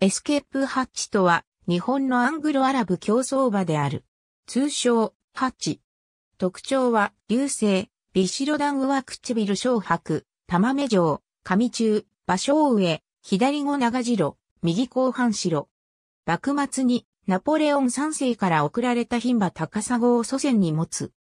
エスケープハッチとは、日本のアングロアラブ競争馬である。通称、ハッチ。特徴は、流星、ビシロダングは唇小白、玉目状、上中、馬小上、左後長白、右後半白。幕末に、ナポレオン三世から送られた牝馬高砂を祖先に持つ。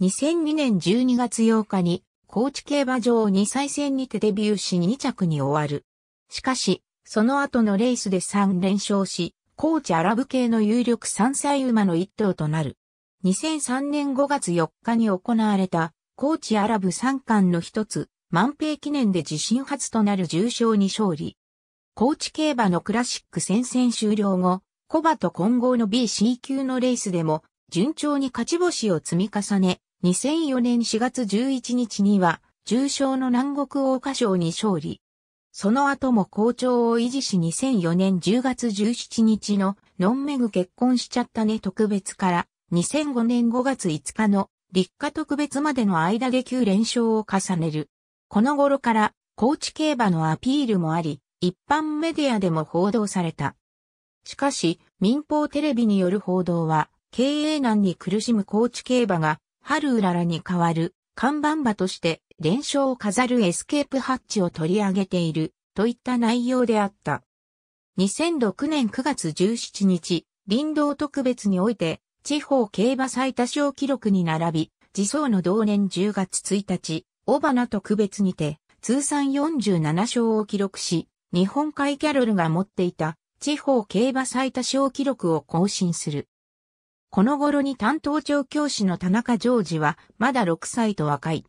2002年12月8日に、高知競馬場2歳戦にてデビューし2着に終わる。しかし、その後のレースで3連勝し、コーチアラブ系の有力3歳馬の一頭となる。2003年5月4日に行われた、コーチアラブ3冠の一つ、万平記念で自身初となる重賞に勝利。高知競馬のクラシック戦線終了後、コバと混合の BC 級のレースでも、順調に勝ち星を積み重ね、2004年4月11日には、重賞の南国大花賞に勝利。その後も好調を維持し2004年10月17日のノンメグ結婚しちゃったね特別から2005年5月5日の立夏特別までの間で9連勝を重ねる。この頃から高知競馬のアピールもあり、一般メディアでも報道された。しかし、民放テレビによる報道は、経営難に苦しむ高知競馬が、春うららに変わる、看板馬として連勝を飾るエスケープハッチを取り上げているといった内容であった。2006年9月17日、林道特別において地方競馬最多勝記録に並び、自走の同年10月1日、尾花特別にて通算47勝を記録し、日本海キャロルが持っていた地方競馬最多勝記録を更新する。この頃に担当長教師の田中常時は、まだ6歳と若い。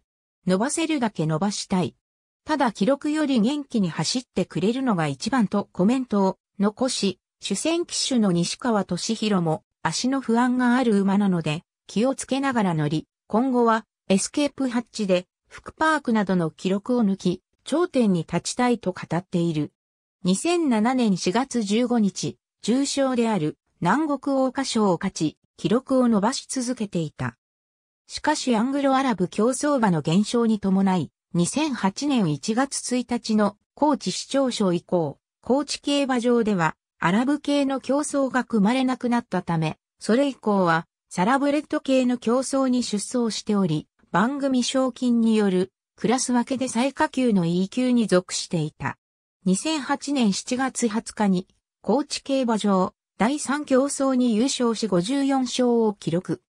伸ばせるだけ伸ばしたい。ただ記録より元気に走ってくれるのが一番とコメントを残し、主戦騎手の西川敏弘も足の不安がある馬なので気をつけながら乗り、今後はエスケープハッチで福パークなどの記録を抜き、頂点に立ちたいと語っている。2007年4月15日、重賞である南国大花賞を勝ち、記録を伸ばし続けていた。しかしアングロアラブ競争馬の減少に伴い、2008年1月1日の高知市長賞以降、高知競馬場ではアラブ系の競争が組まれなくなったため、それ以降はサラブレッド系の競争に出走しており、番組賞金によるクラス分けで最下級の E 級に属していた。2008年7月20日に高知競馬場第3競争に優勝し54勝を記録。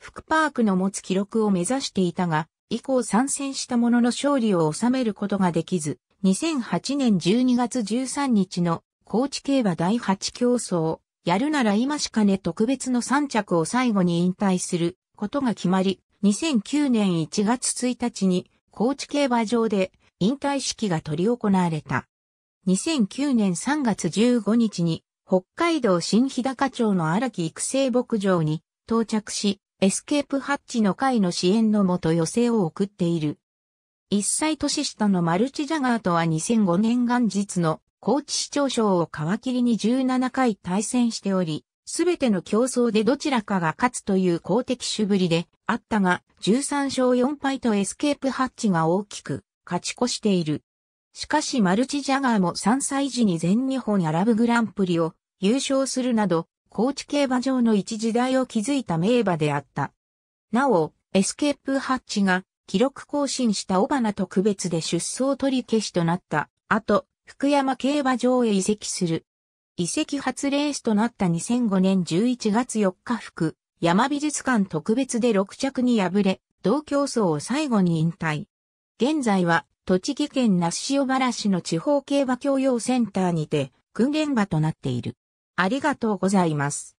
フクパークの持つ記録を目指していたが、以降参戦したものの勝利を収めることができず、2008年12月13日の高知競馬第8競争、やるなら今しかね特別の3着を最後に引退することが決まり、2009年1月1日に高知競馬場で引退式が取り行われた。2009年3月15日に北海道新日高町の荒木育成牧場に到着し、エスケープハッチの会の支援のもと寄せを送っている。一歳年下のマルチジャガーとは2005年元日の高知市長賞を皮切りに17回対戦しており、すべての競争でどちらかが勝つという公的主ぶりであったが、13勝4敗とエスケープハッチが大きく勝ち越している。しかしマルチジャガーも3歳時に全日本アラブグランプリを優勝するなど、高知競馬場の一時代を築いた名馬であった。なお、エスケープハッチが記録更新した尾花特別で出走取り消しとなった後、福山競馬場へ移籍する。移籍初レースとなった2005年11月4日福、山美術館特別で6着に敗れ、同競争を最後に引退。現在は、栃木県那須塩原市の地方競馬教養センターにて、訓練馬となっている。ありがとうございます。